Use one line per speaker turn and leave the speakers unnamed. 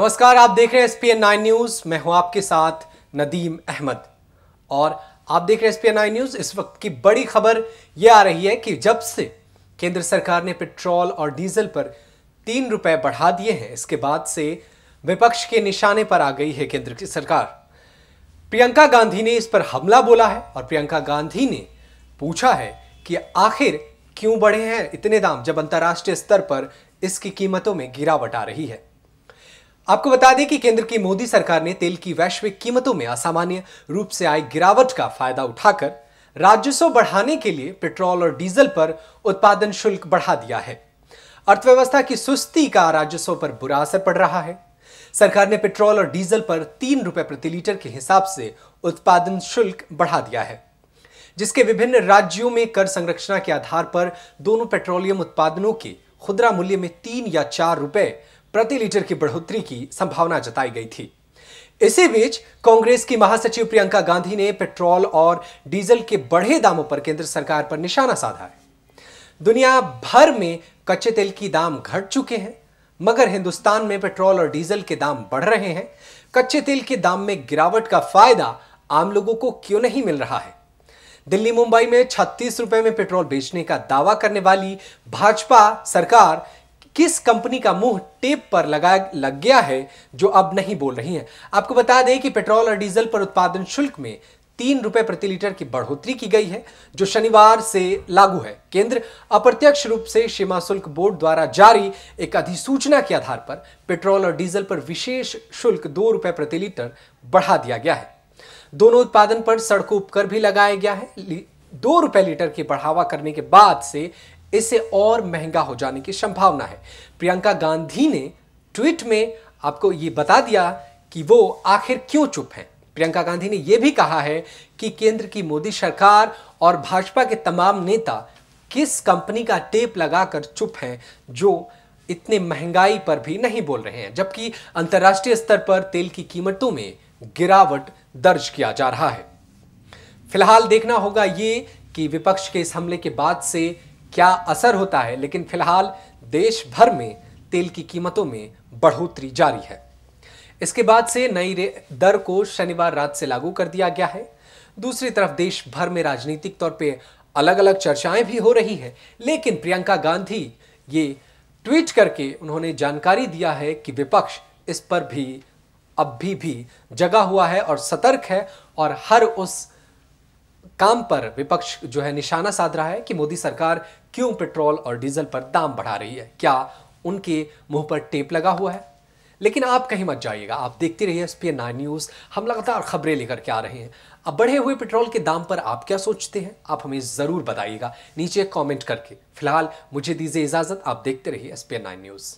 नमस्कार आप देख रहे हैं S P N nine news मैं हूं आपके साथ नदीम अहमद और आप देख रहे हैं S P N nine news इस वक्त की बड़ी खबर ये आ रही है कि जब से केंद्र सरकार ने पेट्रोल और डीजल पर तीन रुपए बढ़ा दिए हैं इसके बाद से विपक्ष के निशाने पर आ गई है केंद्र की सरकार प्रियंका गांधी ने इस पर हमला बोला है और प्रियंका गांधी ने पूछा है कि आखिर क्यों बढ़े हैं इतने दाम जब अंतर्राष्ट्रीय स्तर पर इसकी कीमतों में गिरावट आ रही है आपको बता दें कि केंद्र की मोदी सरकार ने तेल की वैश्विक कीमतों में असामान्य रूप से आई गिरावट का फायदा उठाकर राजस्व बढ़ाने के लिए पेट्रोल और डीजल पर उत्पादन शुल्क बढ़ा दिया है अर्थव्यवस्था की सुस्ती का राजस्व पर बुरा असर पड़ रहा है सरकार ने पेट्रोल और डीजल पर तीन रुपए प्रति लीटर के हिसाब से उत्पादन शुल्क बढ़ा दिया है जिसके विभिन्न राज्यों में कर संरचना के आधार पर दोनों पेट्रोलियम उत्पादनों के खुदरा मूल्य में तीन या चार रुपए प्रति लीटर की बढ़ोतरी की संभावना जताई गई थी इसी बीच कांग्रेस की महासचिव प्रियंका गांधी ने पेट्रोल और डीजल के बढ़े दामों पर केंद्र सरकार पर निशाना साधा है दुनिया भर में कच्चे तेल की दाम घट चुके हैं मगर हिंदुस्तान में पेट्रोल और डीजल के दाम बढ़ रहे हैं कच्चे तेल के दाम में गिरावट का फायदा आम लोगों को क्यों नहीं मिल रहा है दिल्ली मुंबई में छत्तीस रुपए में पेट्रोल बेचने का दावा करने वाली भाजपा सरकार किस कंपनी का मुंह टेप पर लगा लग गया है जो अब नहीं बोल रही है आपको बता दें कि पेट्रोल और डीजल पर उत्पादन शुल्क में तीन रुपए प्रति लीटर की बढ़ोतरी की गई है जो शनिवार से लागू है केंद्र अप्रत्यक्ष रूप से सीमा शुल्क बोर्ड द्वारा जारी एक अधिसूचना के आधार पर पेट्रोल और डीजल पर विशेष शुल्क दो रुपए प्रति लीटर बढ़ा दिया गया है दोनों उत्पादन पर सड़कों उपकर भी लगाया गया है दो रुपए लीटर की बढ़ावा करने के बाद से इससे और महंगा हो जाने की संभावना है प्रियंका गांधी ने ट्वीट में आपको ये बता दिया कि वो आखिर क्यों चुप हैं प्रियंका गांधी ने यह भी कहा है कि केंद्र की मोदी सरकार और भाजपा के तमाम नेता किस कंपनी का टेप लगाकर चुप हैं जो इतने महंगाई पर भी नहीं बोल रहे हैं जबकि अंतर्राष्ट्रीय स्तर पर तेल की कीमतों में गिरावट दर्ज किया जा रहा है फिलहाल देखना होगा ये कि विपक्ष के इस हमले के बाद से क्या असर होता है लेकिन फिलहाल देश भर में तेल की कीमतों में बढ़ोतरी जारी है इसके बाद से नई दर को शनिवार रात से लागू कर दिया गया है दूसरी तरफ देश भर में राजनीतिक तौर पे अलग अलग चर्चाएं भी हो रही है लेकिन प्रियंका गांधी ये ट्वीट करके उन्होंने जानकारी दिया है कि विपक्ष इस पर भी अब भी भी जगा हुआ है और सतर्क है और हर उस काम पर विपक्ष जो है निशाना साध रहा है कि मोदी सरकार क्यों पेट्रोल और डीजल पर दाम बढ़ा रही है क्या उनके मुंह पर टेप लगा हुआ है लेकिन आप कहीं मत जाइएगा आप देखते रहिए एस पी नाइन न्यूज़ हम लगातार खबरें लेकर के आ रहे हैं अब बढ़े हुए पेट्रोल के दाम पर आप क्या सोचते हैं आप हमें ज़रूर बताइएगा नीचे कमेंट करके फिलहाल मुझे दीजिए इजाज़त आप देखते रहिए एस पी नाइन न्यूज़